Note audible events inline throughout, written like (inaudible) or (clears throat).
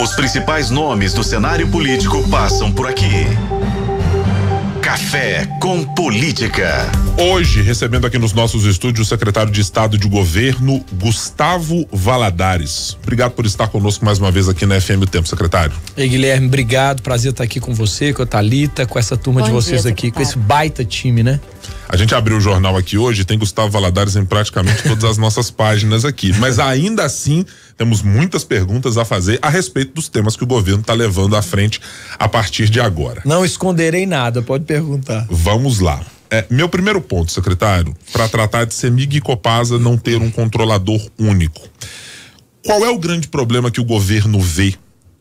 Os principais nomes do cenário político passam por aqui. Café com Política. Hoje, recebendo aqui nos nossos estúdios o secretário de Estado de Governo, Gustavo Valadares. Obrigado por estar conosco mais uma vez aqui na FM o Tempo, secretário. Ei, Guilherme, obrigado. Prazer estar aqui com você, com a Thalita, com essa turma Bom de vocês dia, aqui, secretário. com esse baita time, né? A gente abriu o jornal aqui hoje, tem Gustavo Valadares em praticamente todas as nossas páginas aqui. Mas ainda assim, temos muitas perguntas a fazer a respeito dos temas que o governo está levando à frente a partir de agora. Não esconderei nada, pode perguntar. Vamos lá. É, meu primeiro ponto, secretário, para tratar de Semig e Copasa não ter um controlador único. Qual é o grande problema que o governo vê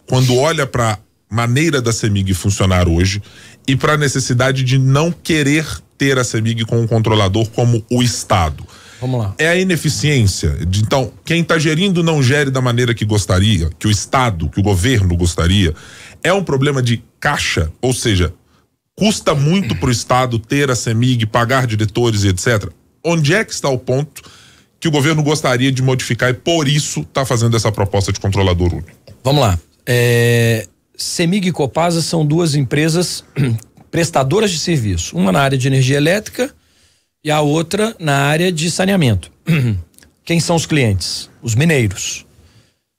quando olha para maneira da CEMIG funcionar hoje e para a necessidade de não querer ter a CEMIG com um controlador como o Estado. Vamos lá. É a ineficiência. De, então, quem está gerindo não gere da maneira que gostaria, que o Estado, que o governo gostaria. É um problema de caixa, ou seja, custa muito para o Estado ter a CEMIG, pagar diretores e etc. Onde é que está o ponto que o governo gostaria de modificar e por isso está fazendo essa proposta de controlador único? Vamos lá. É, Semig e Copasa são duas empresas (clears throat) prestadoras de serviço, uma na área de energia elétrica e a outra na área de saneamento. (clears throat) Quem são os clientes? Os mineiros.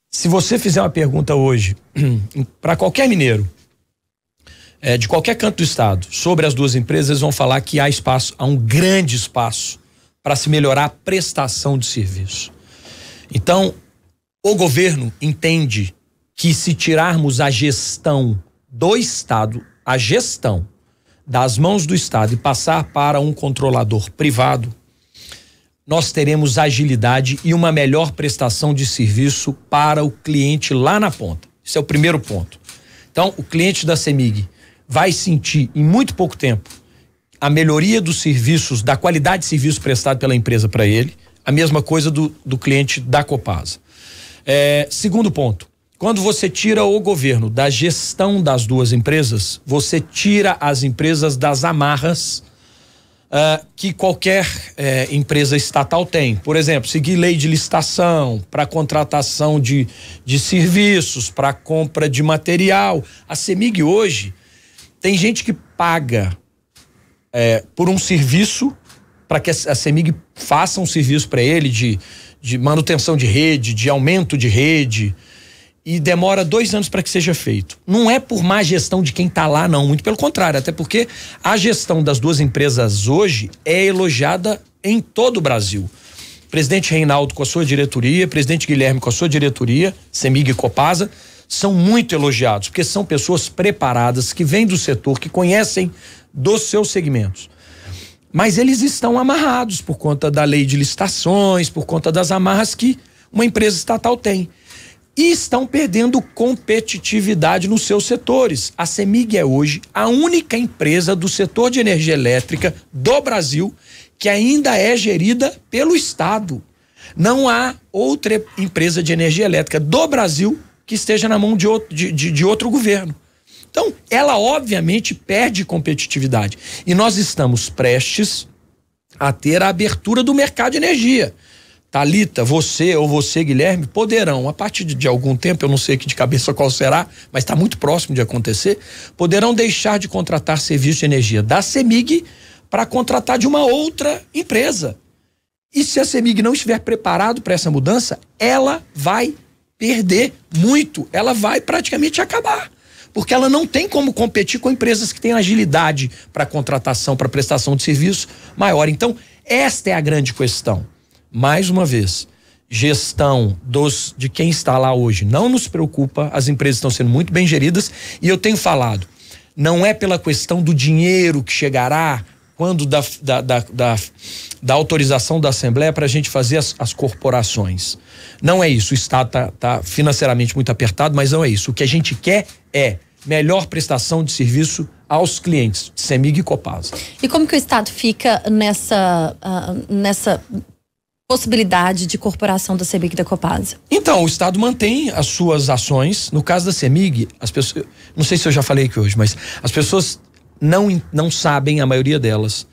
Se você fizer uma pergunta hoje (clears throat) para qualquer mineiro, é, de qualquer canto do estado, sobre as duas empresas, eles vão falar que há espaço, há um grande espaço para se melhorar a prestação de serviço. Então, o governo entende que se tirarmos a gestão do Estado, a gestão das mãos do Estado e passar para um controlador privado, nós teremos agilidade e uma melhor prestação de serviço para o cliente lá na ponta. Esse é o primeiro ponto. Então, o cliente da CEMIG vai sentir em muito pouco tempo a melhoria dos serviços, da qualidade de serviço prestado pela empresa para ele, a mesma coisa do, do cliente da Copasa. É, segundo ponto, quando você tira o governo da gestão das duas empresas, você tira as empresas das amarras uh, que qualquer uh, empresa estatal tem. Por exemplo, seguir lei de licitação para contratação de, de serviços, para compra de material. A CEMIG hoje tem gente que paga uh, por um serviço para que a CEMIG faça um serviço para ele de, de manutenção de rede, de aumento de rede e demora dois anos para que seja feito. Não é por má gestão de quem está lá, não, muito pelo contrário, até porque a gestão das duas empresas hoje é elogiada em todo o Brasil. Presidente Reinaldo com a sua diretoria, presidente Guilherme com a sua diretoria, Semig e Copasa, são muito elogiados, porque são pessoas preparadas, que vêm do setor, que conhecem dos seus segmentos. Mas eles estão amarrados por conta da lei de licitações, por conta das amarras que uma empresa estatal tem e estão perdendo competitividade nos seus setores. A CEMIG é hoje a única empresa do setor de energia elétrica do Brasil que ainda é gerida pelo Estado. Não há outra empresa de energia elétrica do Brasil que esteja na mão de outro, de, de, de outro governo. Então, ela obviamente perde competitividade. E nós estamos prestes a ter a abertura do mercado de energia. Talita, você ou você, Guilherme, poderão, a partir de, de algum tempo, eu não sei que de cabeça qual será, mas está muito próximo de acontecer, poderão deixar de contratar serviço de energia da CEMIG para contratar de uma outra empresa. E se a CEMIG não estiver preparado para essa mudança, ela vai perder muito, ela vai praticamente acabar. Porque ela não tem como competir com empresas que têm agilidade para contratação, para prestação de serviço maior. Então, esta é a grande questão mais uma vez, gestão dos de quem está lá hoje não nos preocupa, as empresas estão sendo muito bem geridas e eu tenho falado, não é pela questão do dinheiro que chegará quando da, da, da, da, da autorização da Assembleia para a gente fazer as, as, corporações. Não é isso, o Estado está tá financeiramente muito apertado, mas não é isso. O que a gente quer é melhor prestação de serviço aos clientes, Semig e Copasa. E como que o Estado fica nessa, uh, nessa possibilidade de corporação da CEMIG da Copasa? Então, o Estado mantém as suas ações. No caso da CEMIG, as pessoas. Não sei se eu já falei aqui hoje, mas as pessoas não, não sabem, a maioria delas,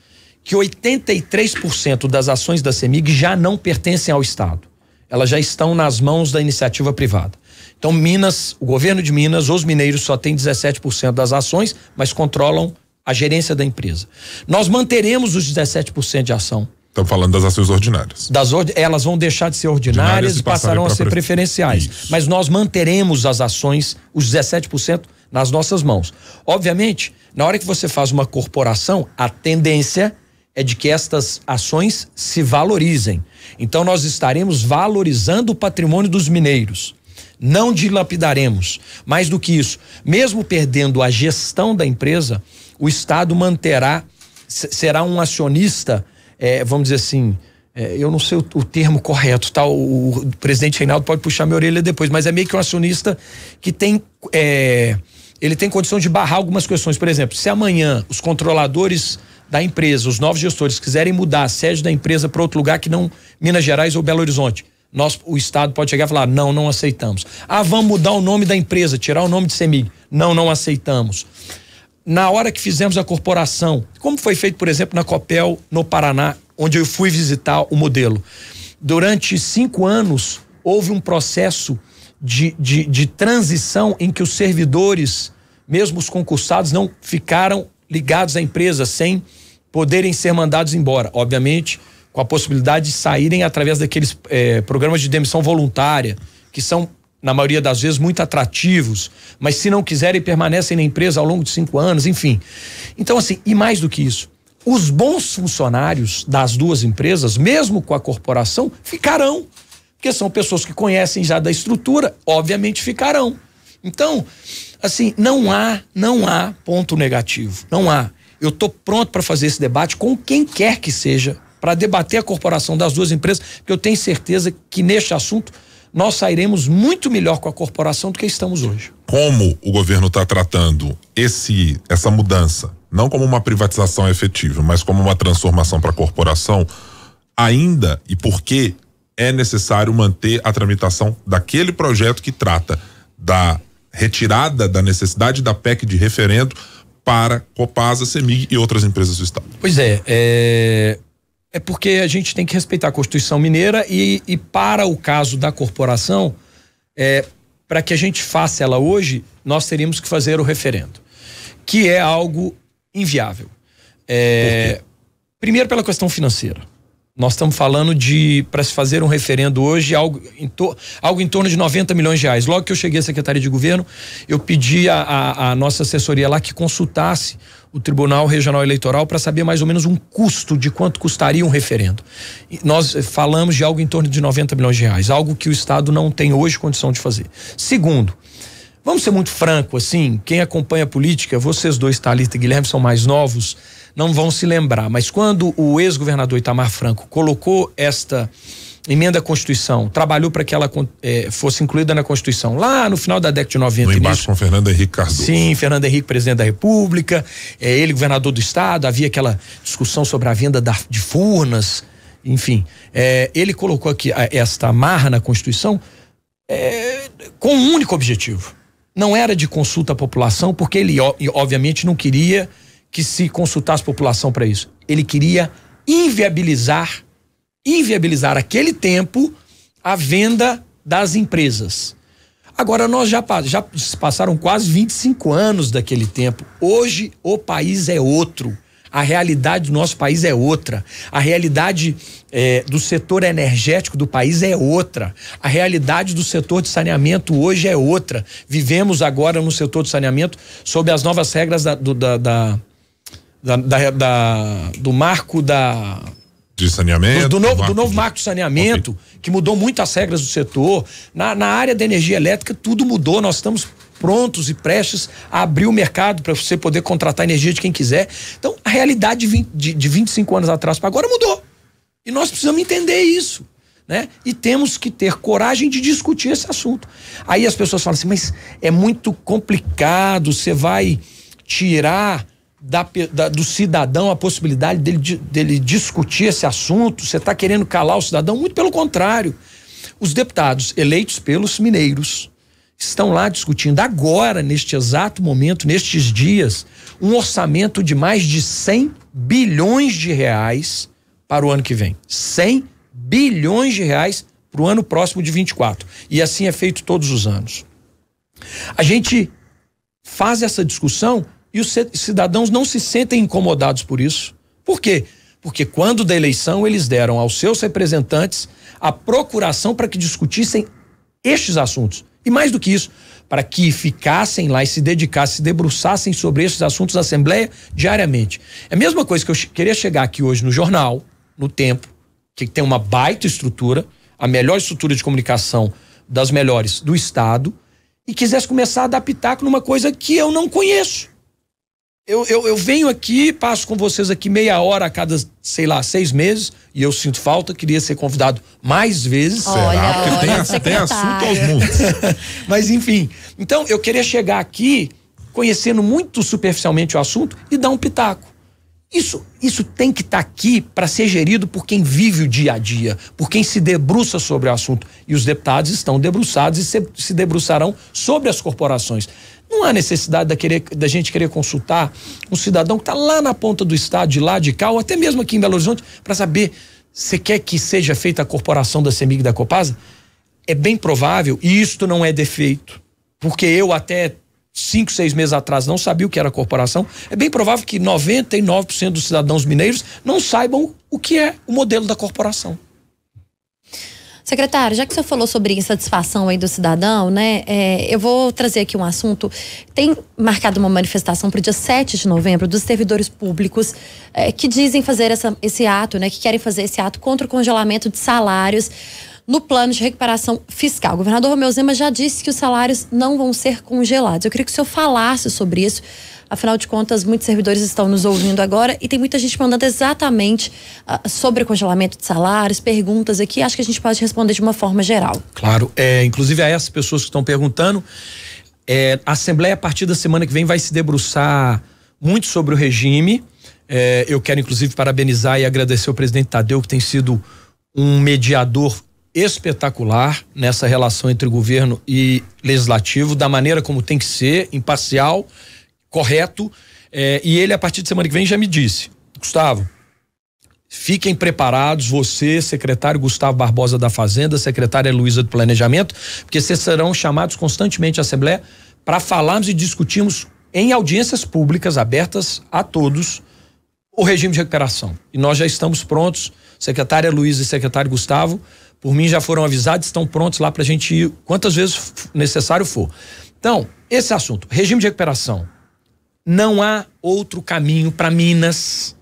que 83% das ações da CEMIG já não pertencem ao Estado. Elas já estão nas mãos da iniciativa privada. Então, Minas, o governo de Minas, os mineiros só têm 17% das ações, mas controlam a gerência da empresa. Nós manteremos os 17% de ação Estamos falando das ações ordinárias. Das Elas vão deixar de ser ordinárias, e passarão a ser preferenciais. Isso. Mas nós manteremos as ações, os 17%, nas nossas mãos. Obviamente, na hora que você faz uma corporação, a tendência é de que estas ações se valorizem. Então, nós estaremos valorizando o patrimônio dos mineiros. Não dilapidaremos. Mais do que isso, mesmo perdendo a gestão da empresa, o Estado manterá, será um acionista é, vamos dizer assim, é, eu não sei o, o termo correto, tá? O, o, presidente Reinaldo pode puxar minha orelha depois, mas é meio que um acionista que tem. É, ele tem condição de barrar algumas questões. Por exemplo, se amanhã os controladores da empresa, os novos gestores, quiserem mudar a sede da empresa para outro lugar que não Minas Gerais ou Belo Horizonte, nós, o Estado pode chegar e falar: não, não aceitamos. Ah, vamos mudar o nome da empresa, tirar o nome de CEMIG. Não, não aceitamos na hora que fizemos a corporação, como foi feito, por exemplo, na Copel, no Paraná, onde eu fui visitar o modelo. Durante cinco anos, houve um processo de, de, de transição em que os servidores, mesmo os concursados, não ficaram ligados à empresa sem poderem ser mandados embora. Obviamente, com a possibilidade de saírem através daqueles é, programas de demissão voluntária, que são na maioria das vezes, muito atrativos, mas se não quiserem, permanecem na empresa ao longo de cinco anos, enfim. Então, assim, e mais do que isso, os bons funcionários das duas empresas, mesmo com a corporação, ficarão. Porque são pessoas que conhecem já da estrutura, obviamente ficarão. Então, assim, não há, não há ponto negativo. Não há. Eu estou pronto para fazer esse debate com quem quer que seja, para debater a corporação das duas empresas, porque eu tenho certeza que neste assunto nós sairemos muito melhor com a corporação do que estamos hoje. Como o governo está tratando esse essa mudança, não como uma privatização efetiva, mas como uma transformação para a corporação, ainda e por que é necessário manter a tramitação daquele projeto que trata da retirada da necessidade da PEC de referendo para Copasa, Semig e outras empresas do Estado. Pois é, é é porque a gente tem que respeitar a Constituição Mineira e, e para o caso da corporação, é, para que a gente faça ela hoje, nós teríamos que fazer o referendo, que é algo inviável. É, primeiro pela questão financeira. Nós estamos falando de, para se fazer um referendo hoje, algo em, to, algo em torno de 90 milhões de reais. Logo que eu cheguei à Secretaria de Governo, eu pedi à nossa assessoria lá que consultasse o Tribunal Regional Eleitoral para saber mais ou menos um custo de quanto custaria um referendo. E nós eh, falamos de algo em torno de 90 milhões de reais, algo que o Estado não tem hoje condição de fazer. Segundo, vamos ser muito franco assim, quem acompanha a política, vocês dois, Thalita e Guilherme, são mais novos, não vão se lembrar, mas quando o ex-governador Itamar Franco colocou esta emenda à Constituição, trabalhou para que ela é, fosse incluída na Constituição, lá no final da década de 90. No embate com Fernando Henrique Cardoso. Sim, Fernando Henrique, presidente da República, é, ele governador do estado, havia aquela discussão sobre a venda da, de Furnas, enfim. É, ele colocou aqui a, esta marra na Constituição é, com um único objetivo. Não era de consulta à população, porque ele, obviamente, não queria que se consultasse a população para isso. Ele queria inviabilizar inviabilizar aquele tempo a venda das empresas. Agora, nós já, já passaram quase 25 anos daquele tempo. Hoje, o país é outro. A realidade do nosso país é outra. A realidade é, do setor energético do país é outra. A realidade do setor de saneamento hoje é outra. Vivemos agora no setor de saneamento sob as novas regras da, do, da, da, da, da do marco da de saneamento. Do, do novo, do novo marco de saneamento, okay. que mudou muito as regras do setor. Na, na área da energia elétrica, tudo mudou. Nós estamos prontos e prestes a abrir o mercado para você poder contratar energia de quem quiser. Então, a realidade de, 20, de, de 25 anos atrás para agora mudou. E nós precisamos entender isso. Né? E temos que ter coragem de discutir esse assunto. Aí as pessoas falam assim, mas é muito complicado, você vai tirar da, da, do cidadão a possibilidade dele, dele discutir esse assunto? Você está querendo calar o cidadão? Muito pelo contrário. Os deputados eleitos pelos mineiros estão lá discutindo agora, neste exato momento, nestes dias, um orçamento de mais de 100 bilhões de reais para o ano que vem. 100 bilhões de reais para o ano próximo de 24. E assim é feito todos os anos. A gente faz essa discussão e os cidadãos não se sentem incomodados por isso. Por quê? Porque quando da eleição eles deram aos seus representantes a procuração para que discutissem estes assuntos. E mais do que isso, para que ficassem lá e se dedicassem, se debruçassem sobre esses assuntos da Assembleia diariamente. É a mesma coisa que eu queria chegar aqui hoje no jornal, no Tempo, que tem uma baita estrutura, a melhor estrutura de comunicação das melhores do Estado, e quisesse começar a adaptar numa coisa que eu não conheço eu, eu, eu, venho aqui, passo com vocês aqui meia hora a cada, sei lá, seis meses, e eu sinto falta, queria ser convidado mais vezes. Olha, Será? Porque olha, tem, tem assunto aos mundos. (laughs) Mas enfim, então eu queria chegar aqui conhecendo muito superficialmente o assunto e dar um pitaco. Isso, isso tem que estar tá aqui para ser gerido por quem vive o dia a dia, por quem se debruça sobre o assunto. E os deputados estão debruçados e se, se debruçarão sobre as corporações. Não há necessidade da, querer, da gente querer consultar um cidadão que está lá na ponta do estado, de lá, de cá, ou até mesmo aqui em Belo Horizonte, para saber se quer que seja feita a corporação da CEMIG e da Copasa. É bem provável, e isto não é defeito, porque eu até cinco, seis meses atrás não sabia o que era corporação, é bem provável que 99% dos cidadãos mineiros não saibam o que é o modelo da corporação. Secretário, já que você falou sobre insatisfação aí do cidadão, né? É, eu vou trazer aqui um assunto. Tem marcado uma manifestação para o dia 7 de novembro dos servidores públicos é, que dizem fazer essa, esse ato, né? Que querem fazer esse ato contra o congelamento de salários no plano de recuperação fiscal. O governador Romeu Zema já disse que os salários não vão ser congelados. Eu queria que o senhor falasse sobre isso. Afinal de contas, muitos servidores estão nos ouvindo agora e tem muita gente mandando exatamente uh, sobre congelamento de salários, perguntas aqui. Acho que a gente pode responder de uma forma geral. Claro, é, inclusive a essas pessoas que estão perguntando, é, a Assembleia, a partir da semana que vem, vai se debruçar muito sobre o regime. É, eu quero, inclusive, parabenizar e agradecer o presidente Tadeu, que tem sido um mediador espetacular nessa relação entre governo e legislativo, da maneira como tem que ser, imparcial, correto. É, e ele, a partir de semana que vem, já me disse: Gustavo, Fiquem preparados, você, secretário Gustavo Barbosa da Fazenda, secretária Luísa do Planejamento, porque vocês serão chamados constantemente à Assembleia para falarmos e discutirmos em audiências públicas abertas a todos o regime de recuperação. E nós já estamos prontos, secretária Luísa e secretário Gustavo, por mim já foram avisados, estão prontos lá para a gente ir quantas vezes necessário for. Então, esse assunto, regime de recuperação. Não há outro caminho para Minas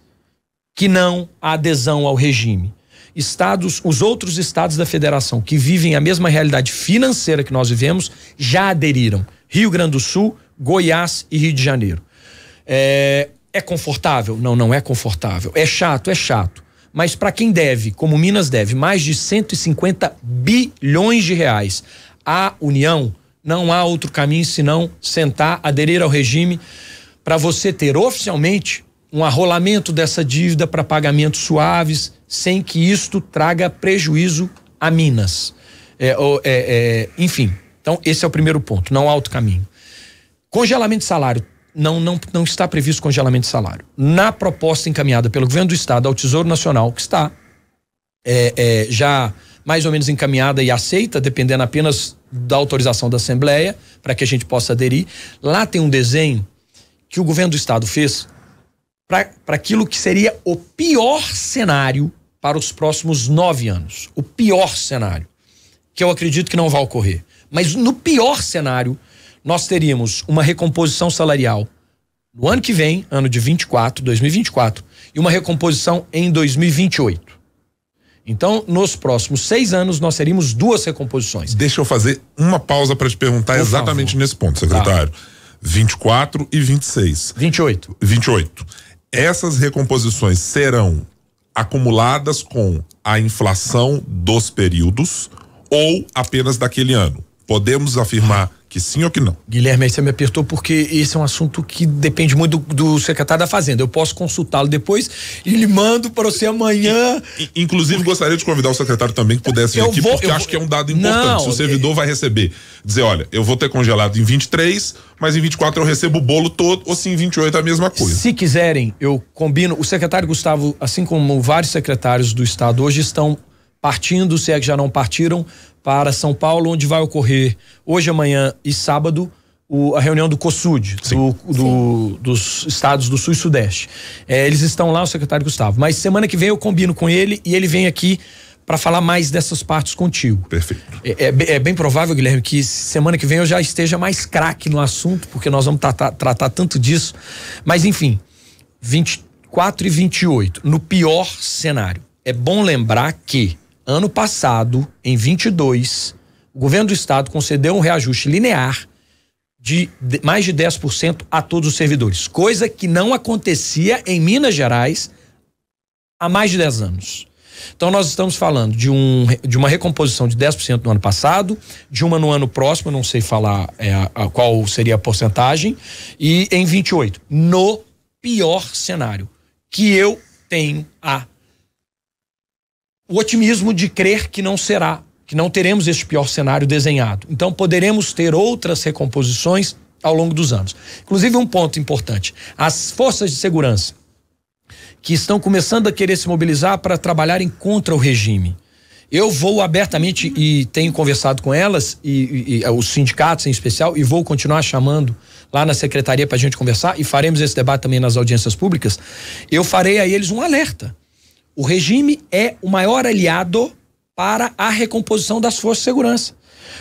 que não a adesão ao regime. Estados, os outros estados da federação que vivem a mesma realidade financeira que nós vivemos já aderiram. Rio Grande do Sul, Goiás e Rio de Janeiro. É, é confortável? Não, não é confortável. É chato, é chato mas para quem deve, como Minas deve, mais de 150 bilhões de reais à União, não há outro caminho senão sentar, aderir ao regime para você ter oficialmente um arrolamento dessa dívida para pagamentos suaves, sem que isto traga prejuízo a Minas. É, ou, é, é, enfim, então esse é o primeiro ponto, não há outro caminho. Congelamento de salário não, não, não está previsto congelamento de salário. Na proposta encaminhada pelo governo do estado ao Tesouro Nacional, que está é, é, já mais ou menos encaminhada e aceita, dependendo apenas da autorização da Assembleia, para que a gente possa aderir, lá tem um desenho que o governo do estado fez para aquilo que seria o pior cenário para os próximos nove anos. O pior cenário, que eu acredito que não vai ocorrer. Mas no pior cenário, nós teríamos uma recomposição salarial no ano que vem, ano de 24, 2024, e uma recomposição em 2028. Então, nos próximos seis anos, nós teríamos duas recomposições. Deixa eu fazer uma pausa para te perguntar Por exatamente favor. nesse ponto, secretário. Tá. 24 e 26. 28. 28. Essas recomposições serão acumuladas com a inflação dos períodos ou apenas daquele ano? Podemos afirmar que sim ou que não? Guilherme, aí você me apertou porque esse é um assunto que depende muito do, do secretário da Fazenda. Eu posso consultá-lo depois e lhe mando para você amanhã. Inclusive, porque... gostaria de convidar o secretário também que pudesse vir eu aqui, vou, porque acho vou... que é um dado importante. Não, Se o servidor é- vai receber, dizer: olha, eu vou ter congelado em 23, mas em 24 eu recebo o bolo todo, ou se em 28 é a mesma coisa. Se quiserem, eu combino. O secretário Gustavo, assim como vários secretários do Estado hoje, estão partindo, se é que já não partiram, para São Paulo, onde vai ocorrer hoje, amanhã e sábado. O, a reunião do COSUD, do, do, dos estados do Sul e Sudeste. É, eles estão lá, o secretário Gustavo. Mas semana que vem eu combino com ele e ele vem aqui para falar mais dessas partes contigo. Perfeito. É, é, é, bem provável, Guilherme, que semana que vem eu já esteja mais craque no assunto, porque nós vamos tratar, tratar tanto disso. Mas, enfim, 24 e 28, no pior cenário. É bom lembrar que ano passado, em 22, o governo do estado concedeu um reajuste linear de mais de 10% a todos os servidores, coisa que não acontecia em Minas Gerais há mais de 10 anos. Então nós estamos falando de, um, de uma recomposição de 10% no ano passado, de uma no ano próximo, não sei falar é, a, qual seria a porcentagem, e em 28, no pior cenário que eu tenho a o otimismo de crer que não será, que não teremos este pior cenário desenhado. Então poderemos ter outras recomposições ao longo dos anos. Inclusive um ponto importante, as forças de segurança que estão começando a querer se mobilizar para trabalharem contra o regime. Eu vou abertamente e tenho conversado com elas e, e, e é, os sindicatos em especial e vou continuar chamando lá na secretaria para a gente conversar e faremos esse debate também nas audiências públicas. Eu farei a eles um alerta o regime é o maior aliado para a recomposição das forças de segurança.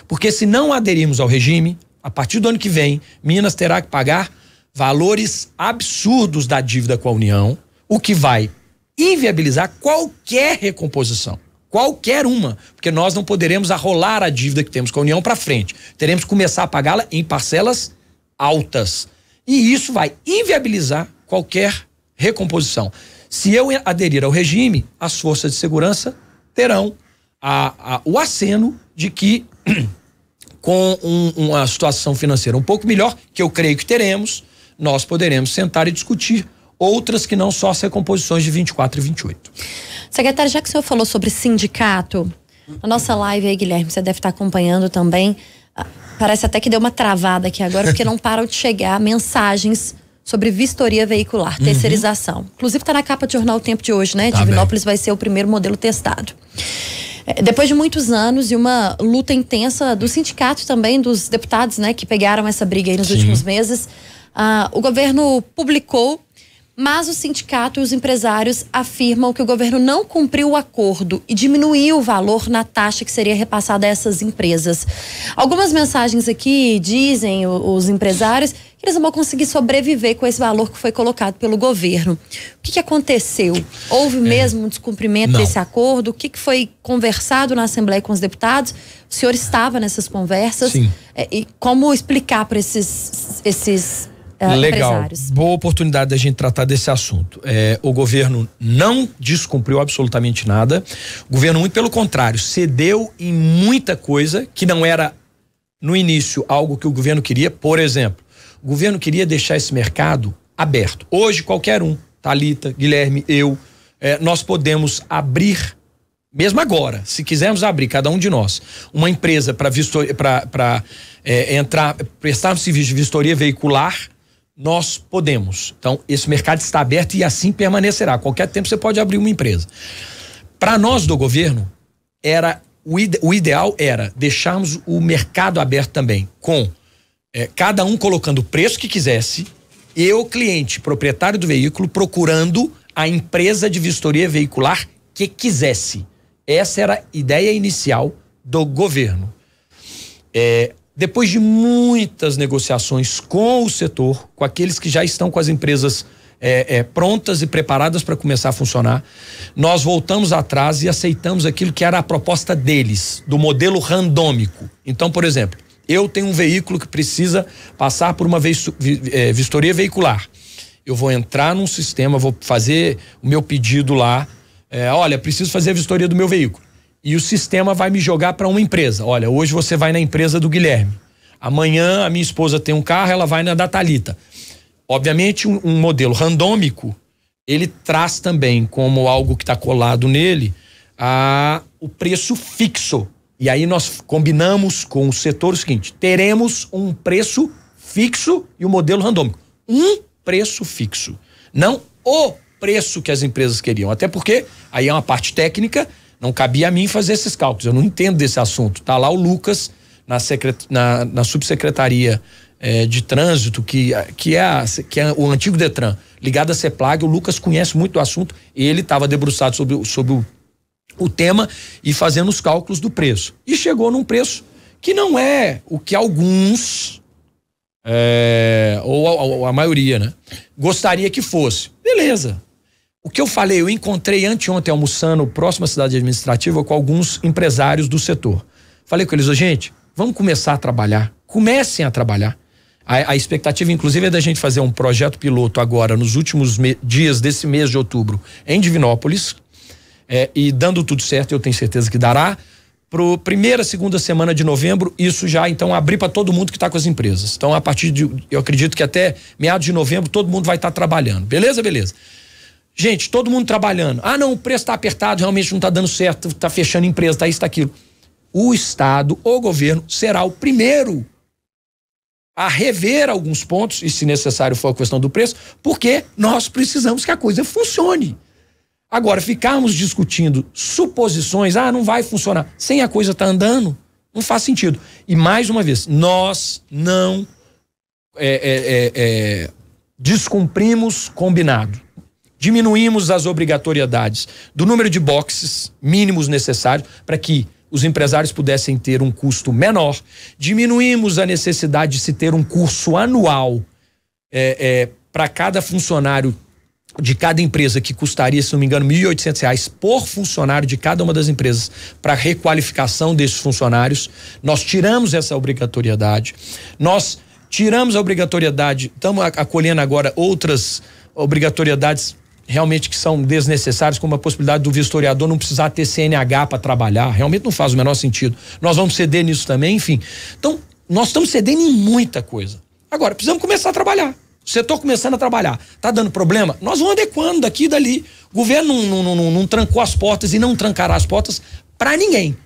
Porque se não aderirmos ao regime, a partir do ano que vem, Minas terá que pagar valores absurdos da dívida com a União, o que vai inviabilizar qualquer recomposição. Qualquer uma, porque nós não poderemos arrolar a dívida que temos com a União para frente. Teremos que começar a pagá-la em parcelas altas. E isso vai inviabilizar qualquer recomposição. Se eu aderir ao regime, as forças de segurança terão a, a, o aceno de que, (clears throat) com um, uma situação financeira um pouco melhor, que eu creio que teremos, nós poderemos sentar e discutir outras que não só as recomposições de 24 e 28. Secretário, já que o senhor falou sobre sindicato, na nossa live aí, Guilherme, você deve estar acompanhando também. Ah, parece até que deu uma travada aqui agora, porque não (laughs) param de chegar mensagens sobre vistoria veicular, uhum. terceirização. Inclusive está na capa do jornal o Tempo de hoje, né? Tá Divinópolis vai ser o primeiro modelo testado. É, depois de muitos anos e uma luta intensa do sindicato também, dos deputados, né, que pegaram essa briga aí nos Sim. últimos meses, uh, o governo publicou mas o sindicato e os empresários afirmam que o governo não cumpriu o acordo e diminuiu o valor na taxa que seria repassada a essas empresas. Algumas mensagens aqui dizem os empresários eles não vão conseguir sobreviver com esse valor que foi colocado pelo governo. O que, que aconteceu? Houve é. mesmo um descumprimento não. desse acordo? O que, que foi conversado na Assembleia com os deputados? O senhor estava nessas conversas? Sim. É, e como explicar para esses, esses Uh, Legal. Boa oportunidade da gente tratar desse assunto. É, o governo não descumpriu absolutamente nada. O governo, muito pelo contrário, cedeu em muita coisa que não era, no início, algo que o governo queria. Por exemplo, o governo queria deixar esse mercado aberto. Hoje, qualquer um, Talita, Guilherme, eu, é, nós podemos abrir, mesmo agora, se quisermos abrir, cada um de nós, uma empresa para é, entrar, prestar um serviço de vistoria veicular, nós podemos. Então, esse mercado está aberto e assim permanecerá. qualquer tempo você pode abrir uma empresa. Para nós do governo, era o, ide, o ideal era deixarmos o mercado aberto também, com é, cada um colocando o preço que quisesse, e o cliente, proprietário do veículo, procurando a empresa de vistoria veicular que quisesse. Essa era a ideia inicial do governo. É, depois de muitas negociações com o setor, com aqueles que já estão com as empresas é, é, prontas e preparadas para começar a funcionar, nós voltamos atrás e aceitamos aquilo que era a proposta deles, do modelo randômico. Então, por exemplo, eu tenho um veículo que precisa passar por uma é, vistoria veicular. Eu vou entrar num sistema, vou fazer o meu pedido lá. É, olha, preciso fazer a vistoria do meu veículo. E o sistema vai me jogar para uma empresa. Olha, hoje você vai na empresa do Guilherme. Amanhã a minha esposa tem um carro, ela vai na da Thalita. Obviamente, um, um modelo randômico, ele traz também como algo que está colado nele a, o preço fixo e aí nós combinamos com o setor o seguinte: teremos um preço fixo e o um modelo randômico. Um preço fixo. Não o preço que as empresas queriam. Até porque aí é uma parte técnica, não cabia a mim fazer esses cálculos. Eu não entendo desse assunto. Tá lá o Lucas na, secret, na, na subsecretaria eh, de trânsito, que, que, é a, que é o antigo Detran, ligado à CEPLAG, o Lucas conhece muito o assunto e ele estava debruçado sobre, sobre o o tema e fazendo os cálculos do preço. E chegou num preço que não é o que alguns, é, ou, a, a maioria, né, gostaria que fosse. Beleza. O que eu falei, eu encontrei anteontem almoçando próximo à cidade administrativa com alguns empresários do setor. Falei com eles, oh, gente, vamos começar a trabalhar. Comecem a trabalhar. A, a, expectativa, inclusive, é da gente fazer um projeto piloto agora, nos últimos dias desse mês de outubro, em Divinópolis, é, e dando tudo certo, eu tenho certeza que dará. Para primeira, segunda semana de novembro, isso já então abrir para todo mundo que está com as empresas. Então, a partir de, eu acredito que até meados de novembro, todo mundo vai estar tá trabalhando. Beleza, beleza. Gente, todo mundo trabalhando. Ah, não, o preço está apertado, realmente não está dando certo, está fechando empresa, está isso, está aquilo. O Estado, o governo, será o primeiro a rever alguns pontos, e se necessário for a questão do preço, porque nós precisamos que a coisa funcione. Agora, ficarmos discutindo suposições, ah, não vai funcionar, sem a coisa estar tá andando, não faz sentido. E mais uma vez, nós não é, é, é, é, descumprimos combinado. Diminuímos as obrigatoriedades do número de boxes mínimos necessários para que os empresários pudessem ter um custo menor. Diminuímos a necessidade de se ter um curso anual é, é, para cada funcionário de cada empresa, que custaria, se não me engano, R$ 1.800 por funcionário de cada uma das empresas para requalificação desses funcionários. Nós tiramos essa obrigatoriedade. Nós tiramos a obrigatoriedade, estamos acolhendo agora outras obrigatoriedades realmente que são desnecessárias, como a possibilidade do vistoriador não precisar ter CNH para trabalhar, realmente não faz o menor sentido. Nós vamos ceder nisso também, enfim. Então, nós estamos cedendo em muita coisa. Agora, precisamos começar a trabalhar. O setor começando a trabalhar. Tá dando problema? Nós vamos adequando daqui e dali. O governo não, não, não, não trancou as portas e não trancará as portas para ninguém.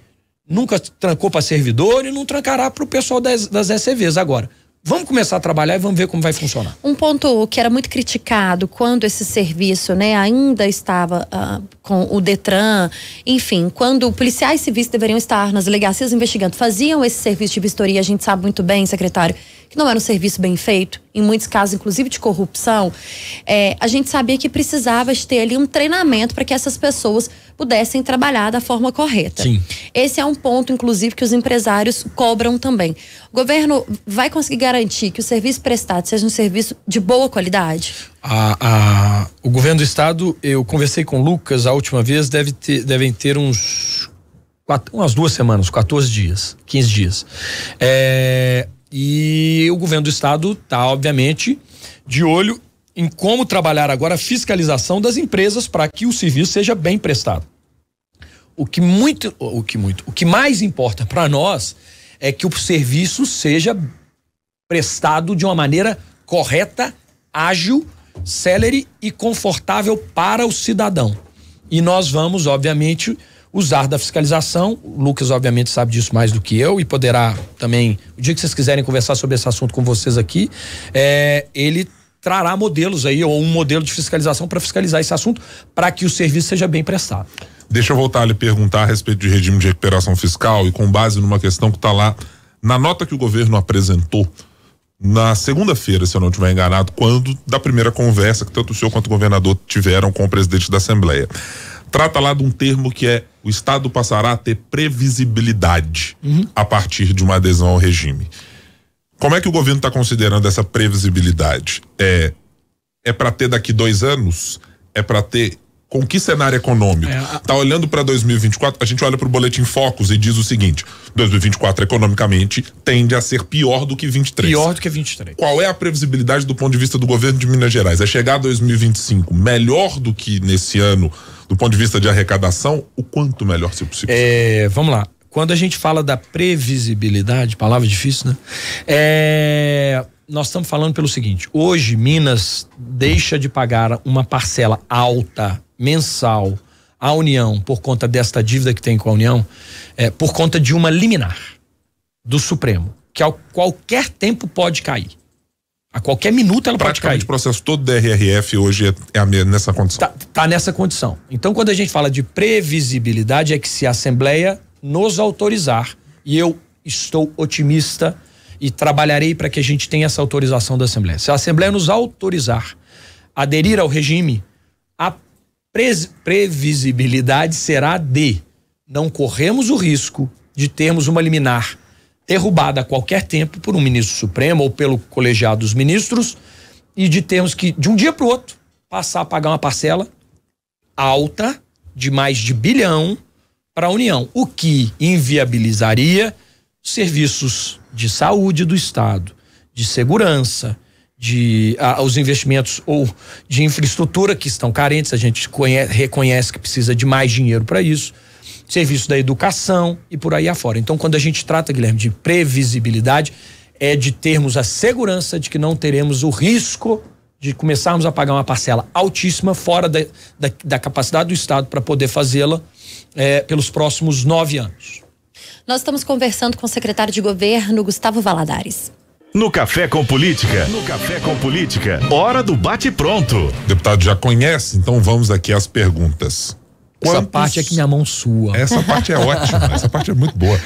Nunca trancou para servidor e não trancará para o pessoal das, das SCVs agora. Vamos começar a trabalhar e vamos ver como vai funcionar. Um ponto que era muito criticado quando esse serviço né, ainda estava uh, com o Detran, enfim, quando policiais civis deveriam estar nas delegacias investigando, faziam esse serviço de vistoria, a gente sabe muito bem, secretário, que não era um serviço bem feito, em muitos casos, inclusive de corrupção, é, a gente sabia que precisava ter ali um treinamento para que essas pessoas pudessem trabalhar da forma correta. Sim. Esse é um ponto, inclusive, que os empresários cobram também. O governo vai conseguir garantir que o serviço prestado seja um serviço de boa qualidade? A, a, o governo do estado, eu conversei com o Lucas a última vez, deve ter, devem ter uns quatro, umas duas semanas, 14 dias, 15 dias. É, e o governo do estado está, obviamente, de olho em como trabalhar agora a fiscalização das empresas para que o serviço seja bem prestado. O que muito, o que muito, o que mais importa para nós é que o serviço seja prestado de uma maneira correta, ágil, célere e confortável para o cidadão. E nós vamos, obviamente, usar da fiscalização. O Lucas, obviamente, sabe disso mais do que eu e poderá também, o dia que vocês quiserem conversar sobre esse assunto com vocês aqui, é, ele trará modelos aí, ou um modelo de fiscalização para fiscalizar esse assunto, para que o serviço seja bem prestado. Deixa eu voltar a lhe perguntar a respeito de regime de recuperação fiscal e com base numa questão que está lá na nota que o governo apresentou na segunda-feira, se eu não estiver enganado, quando da primeira conversa que tanto o senhor quanto o governador tiveram com o presidente da Assembleia. Trata lá de um termo que é o Estado passará a ter previsibilidade uhum. a partir de uma adesão ao regime. Como é que o governo está considerando essa previsibilidade? É é para ter daqui dois anos? É para ter com que cenário econômico? Está é, olhando para 2024, a gente olha para o boletim Focus e diz o seguinte: 2024 economicamente tende a ser pior do que 23. Pior do que 23. Qual é a previsibilidade do ponto de vista do governo de Minas Gerais? É chegar a 2025 melhor do que nesse ano, do ponto de vista de arrecadação, o quanto melhor se possível? É, vamos lá. Quando a gente fala da previsibilidade, palavra difícil, né? É, nós estamos falando pelo seguinte: hoje Minas deixa de pagar uma parcela alta mensal à União por conta desta dívida que tem com a União é por conta de uma liminar do Supremo, que a qualquer tempo pode cair. A qualquer minuto ela pode cair. o processo todo da RRF hoje é, é nessa condição. Tá, tá nessa condição. Então, quando a gente fala de previsibilidade, é que se a Assembleia nos autorizar, e eu estou otimista e trabalharei para que a gente tenha essa autorização da Assembleia. Se a Assembleia nos autorizar a aderir ao regime, a previsibilidade será de não corremos o risco de termos uma liminar derrubada a qualquer tempo por um ministro supremo ou pelo colegiado dos ministros e de termos que, de um dia para o outro, passar a pagar uma parcela alta de mais de bilhão para a União, o que inviabilizaria serviços de saúde do Estado, de segurança, de ah, os investimentos ou de infraestrutura que estão carentes, a gente conhece, reconhece que precisa de mais dinheiro para isso, serviço da educação e por aí afora. Então, quando a gente trata, Guilherme, de previsibilidade, é de termos a segurança de que não teremos o risco de começarmos a pagar uma parcela altíssima fora da, da, da capacidade do Estado para poder fazê-la é, pelos próximos nove anos. Nós estamos conversando com o secretário de governo, Gustavo Valadares. No Café com Política. No Café com Política. Hora do bate-pronto. Deputado já conhece, então vamos aqui às perguntas. Quantos... Essa parte é que minha mão sua. Essa parte é ótima, (laughs) essa parte é muito boa.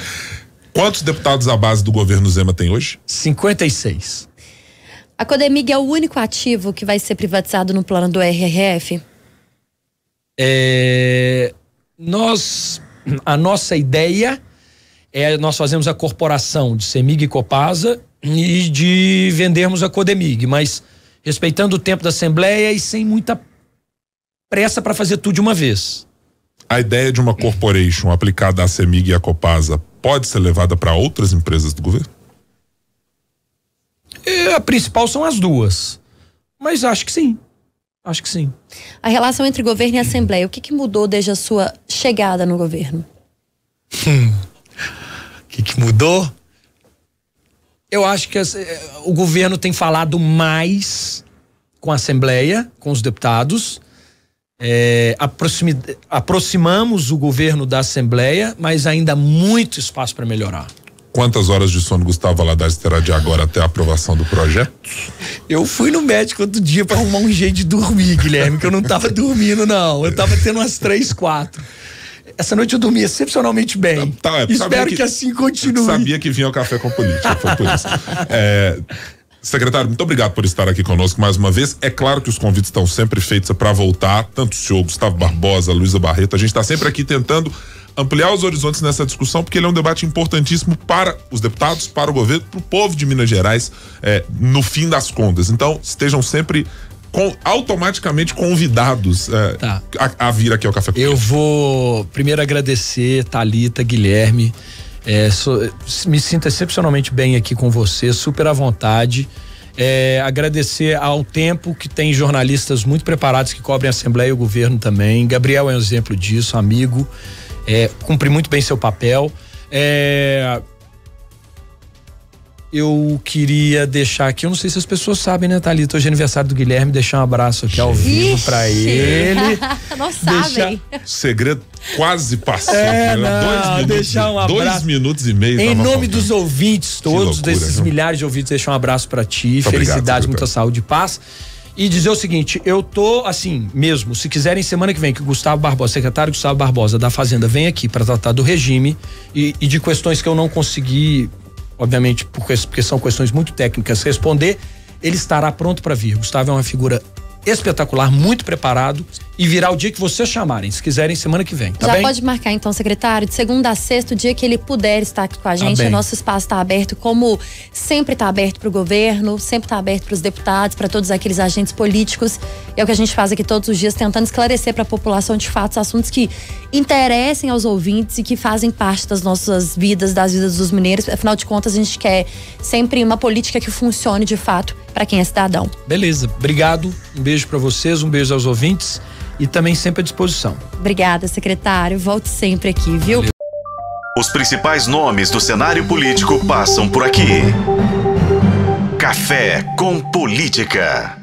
Quantos deputados à base do governo Zema tem hoje? 56. A Codemig é o único ativo que vai ser privatizado no plano do RRF? É, nós, a nossa ideia é nós fazemos a corporação de Semig e Copasa e de vendermos a Codemig, mas respeitando o tempo da Assembleia e sem muita pressa para fazer tudo de uma vez. A ideia de uma corporation aplicada à CEMIG e à Copasa pode ser levada para outras empresas do governo? É, a principal são as duas, mas acho que sim. Acho que sim. A relação entre governo e Assembleia, o que, que mudou desde a sua chegada no governo? Hum. O hum, que, que mudou? Eu acho que eh, o governo tem falado mais com a Assembleia, com os deputados. É, eh, aproxim, aproximamos o governo da Assembleia, mas ainda muito espaço para melhorar. Quantas horas de sono Gustavo Valadares terá de agora até a aprovação do projeto? Eu fui no médico outro dia para arrumar um jeito de dormir, Guilherme, que eu não estava (laughs) dormindo, não. Eu estava tendo umas três, quatro. Essa noite eu dormi excepcionalmente bem. Tá, tá Espero que, que, assim continue. Sabia que vinha o café com política, foi por isso. É, Secretário, muito obrigado por estar aqui conosco mais uma vez. É claro que os convites estão sempre feitos para voltar, tanto o senhor Gustavo Barbosa, Luísa Barreto, a gente está sempre aqui tentando ampliar os horizontes nessa discussão, porque ele é um debate importantíssimo para os deputados, para o governo, para o povo de Minas Gerais, é, no fim das contas. Então, estejam sempre com, automaticamente convidados é, tá. a, a, vir aqui ao Café com Eu vou primeiro agradecer Talita, Guilherme. É, sou, me sinto excepcionalmente bem aqui com você, super à vontade. É, agradecer ao tempo que tem jornalistas muito preparados que cobrem a Assembleia e o governo também. Gabriel é um exemplo disso, amigo. É, cumpre muito bem seu papel. É, eu queria deixar aqui, eu não sei se as pessoas sabem, né, Thalita? Hoje é aniversário do Guilherme, deixar um abraço aqui ao vivo para ele. (laughs) não sabem. Segredo quase passou. É, né? não, dois minutos, deixar um abraço. Dois minutos e meio. Em nome dos ouvintes todos, loucura, desses milhares de ouvintes, deixar um abraço para ti. Tá Felicidade, obrigado, muita saúde e paz. E dizer o seguinte, eu tô assim mesmo, se quiserem semana que vem que o Gustavo Barbosa, secretário Gustavo Barbosa da Fazenda, vem aqui para tratar do regime e, e de questões que eu não consegui obviamente, porque são questões muito técnicas, responder, ele estará pronto para vir. Gustavo é uma figura espetacular, muito preparado e virá o dia que vocês chamarem, se quiserem, semana que vem. Tá Já bem? pode marcar, então, secretário, de segunda a sexta, o dia que ele puder estar aqui com a tá gente. Tá o nosso espaço está aberto, como sempre está aberto para o governo, sempre está aberto para os deputados, para todos aqueles agentes políticos. É o que a gente faz aqui todos os dias, tentando esclarecer para a população de fato os assuntos que interessem aos ouvintes e que fazem parte das nossas vidas, das vidas dos mineiros. Afinal de contas, a gente quer sempre uma política que funcione de fato para quem é cidadão. Beleza, obrigado. Um beijo para vocês, um beijo aos ouvintes e também sempre à disposição. Obrigada, secretário. Volte sempre aqui, viu? Valeu. Os principais nomes do cenário político passam por aqui. Café com Política.